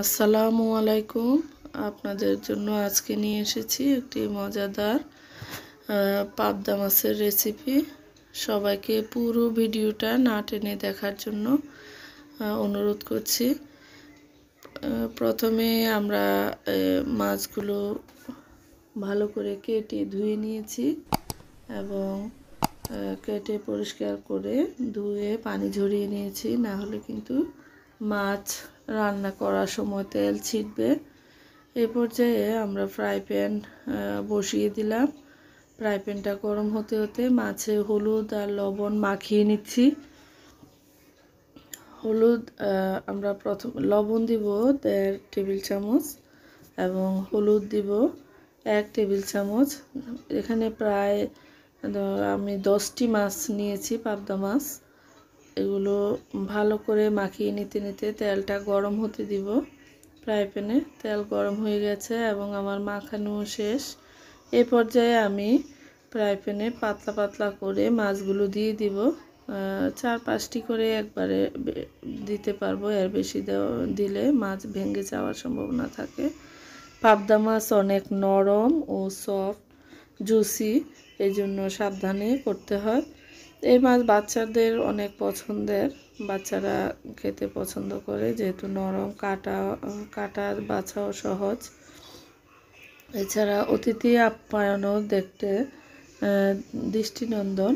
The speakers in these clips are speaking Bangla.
আসসালামু আলাইকুম আপনাদের জন্য আজকে নিয়ে এসেছি একটি মজাদার পাবদা মাছের রেসিপি সবাইকে পুরো ভিডিওটা না টেনে দেখার জন্য অনুরোধ করছি প্রথমে আমরা মাছগুলো ভালো করে কেটে ধুয়ে নিয়েছি এবং কেটে পরিষ্কার করে ধুয়ে পানি ঝরিয়ে নিয়েছি না হলে কিন্তু মাছ রান্না করার সময় তেল ছিটবে এ পর্যায়ে আমরা ফ্রাই প্যান বসিয়ে দিলাম ফ্রাই প্যানটা গরম হতে হতে মাছে হলুদ আর লবণ মাখিয়ে নিচ্ছি হলুদ আমরা প্রথম লবণ দিব দেড় টেবিল চামচ এবং হলুদ দিব এক টেবিল চামচ এখানে প্রায় আমি দশটি মাছ নিয়েছি পাবদা মাছ এগুলো ভালো করে মাখিয়ে নিতে নিতে তেলটা গরম হতে দিব ফ্রাই প্যানে তেল গরম হয়ে গেছে এবং আমার মাখানো শেষ এ পর্যায়ে আমি ফ্রাই প্যানে পাতলা পাতলা করে মাছগুলো দিয়ে দিব চার পাঁচটি করে একবারে দিতে পারবো এর বেশি দিলে মাছ ভেঙে যাওয়ার সম্ভাবনা থাকে পাবদা মাছ অনেক নরম ও সফট জুসি এই জন্য সাবধানে করতে হয় এই মাছ বাচ্চাদের অনেক পছন্দের বাচ্চারা খেতে পছন্দ করে যেহেতু নরম কাটা কাটার বাছাও সহজ এছাড়া অতিথি আপ্যায়নও দেখতে দৃষ্টিনন্দন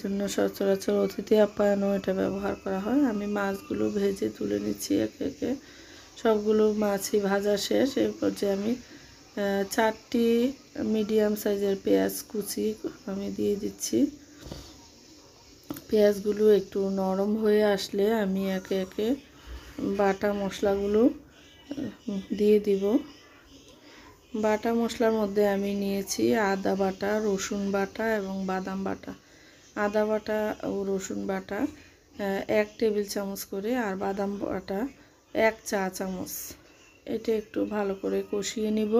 জন্য সচরাচর অতিথি আপ্যায়নও এটা ব্যবহার করা হয় আমি মাছগুলো ভেজে তুলে নিচ্ছি একে একে সবগুলো মাছই ভাজা শেষ এরপর যে আমি চারটি মিডিয়াম সাইজের পেঁয়াজ কুচি আমি দিয়ে দিচ্ছি পেঁয়াজগুলো একটু নরম হয়ে আসলে আমি একে একে বাটা মশলাগুলো দিয়ে দিব বাটা মশলার মধ্যে আমি নিয়েছি আদা বাটা রসুন বাটা এবং বাদাম বাটা আদা বাটা ও রসুন বাটা এক টেবিল চামচ করে আর বাদাম বাটা এক চা চামচ এটা একটু ভালো করে কষিয়ে নিব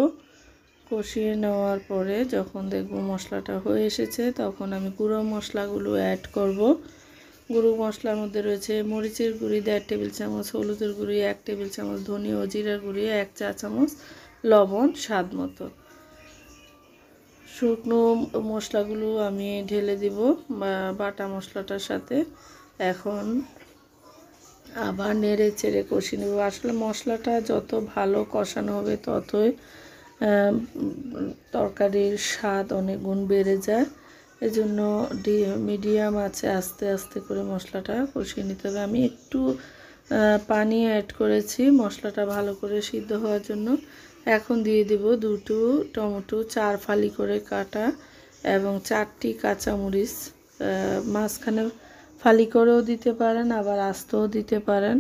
কষিয়ে নেওয়ার পরে যখন দেখব মশলাটা হয়ে এসেছে তখন আমি গুঁড়ো মশলাগুলো অ্যাড করব গুঁড়ো মশলার মধ্যে রয়েছে মরিচের গুঁড়ি দেড় টেবিল চামচ হলুদের গুঁড়ি এক টেবিল চামচ ধনে ও জিরার গুঁড়ি এক চা চামচ লবণ স্বাদ মতো শুকনো মশলাগুলো আমি ঢেলে দিব বাটা মশলাটার সাথে এখন আবার নেড়ে চেড়ে কষিয়ে নেব আসলে মশলাটা যত ভালো কষানো হবে ততই তরকারির স্বাদ অনেক গুণ বেড়ে যায় এই জন্য মিডিয়াম আছে আস্তে আস্তে করে মশলাটা কষিয়ে নিতে হবে আমি একটু পানি অ্যাড করেছি মশলাটা ভালো করে সিদ্ধ হওয়ার জন্য এখন দিয়ে দেব দুটো টমেটো চার ফালি করে কাটা এবং চারটি কাঁচামরিচ মাঝখানে ফালি করেও দিতে পারেন আবার আস্তেও দিতে পারেন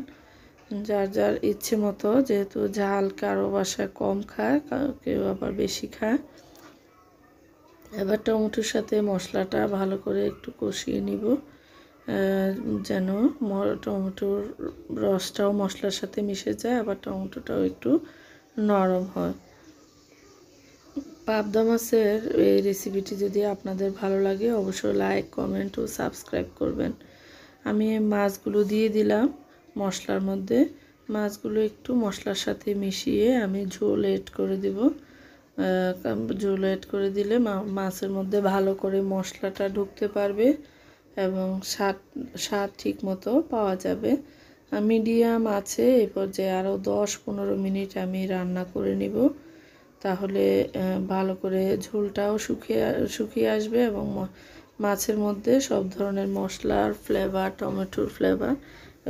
যার যার ইচ্ছে মতো যেহেতু ঝাল কারো বাসায় কম খায় কেউ আবার বেশি খায় এবার টমেটোর সাথে মশলাটা ভালো করে একটু কষিয়ে নিব যেন টমেটোর রসটাও মশলার সাথে মিশে যায় আবার টমেটোটাও একটু নরম হয় পাবদা মাছের এই রেসিপিটি যদি আপনাদের ভালো লাগে অবশ্যই লাইক কমেন্ট ও সাবস্ক্রাইব করবেন আমি মাছগুলো দিয়ে দিলাম মশলার মধ্যে মাছগুলো একটু মশলার সাথে মিশিয়ে আমি ঝোল এড করে দেব ঝোল এড করে দিলে মাছের মধ্যে ভালো করে মশলাটা ঢুকতে পারবে এবং স্বাদ স্বাদ ঠিক মতো পাওয়া যাবে মিডিয়াম আছে এই পর্যায়ে আরও দশ পনেরো মিনিট আমি রান্না করে নিব তাহলে ভালো করে ঝোলটাও শুকিয়ে শুকিয়ে আসবে এবং মাছের মধ্যে সব ধরনের মশলার ফ্লেভার টমেটোর ফ্লেভার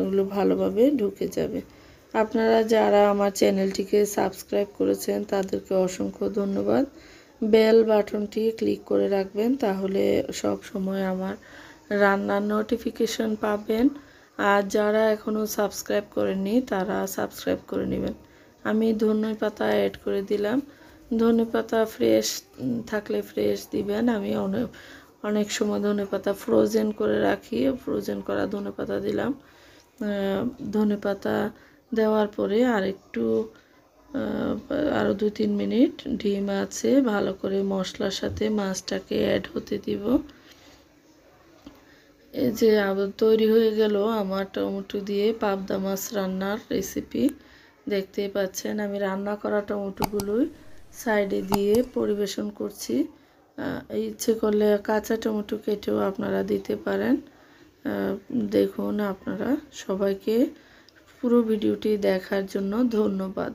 এগুলো ভালোভাবে ঢুকে যাবে আপনারা যারা আমার চ্যানেলটিকে সাবস্ক্রাইব করেছেন তাদেরকে অসংখ্য ধন্যবাদ বেল বাটনটি ক্লিক করে রাখবেন তাহলে সব সময় আমার রান্নার নোটিফিকেশন পাবেন আর যারা এখনও সাবস্ক্রাইব করেনি তারা সাবস্ক্রাইব করে নেবেন আমি ধনে পাতা অ্যাড করে দিলাম ধনে পাতা ফ্রেশ থাকলে ফ্রেশ দিবেন আমি অনেক অনেক সময় ধনে পাতা ফ্রোজেন করে রাখি ফ্রোজেন করা ধনে পাতা দিলাম ধনে পাতা দেওয়ার পরে আরেকটু আরও দু তিন মিনিট ডিম আছে ভালো করে মশলার সাথে মাছটাকে অ্যাড হতে দিব এই যে তৈরি হয়ে গেল আমার টমেটো দিয়ে পাবদা মাছ রান্নার রেসিপি দেখতেই পাচ্ছেন আমি রান্না করা টমেটোগুলোই সাইডে দিয়ে পরিবেশন করছি ইচ্ছে করলে কাঁচা টমেটো কেটেও আপনারা দিতে পারেন দেখুন আপনারা সবাইকে পুরো ভিডিওটি দেখার জন্য ধন্যবাদ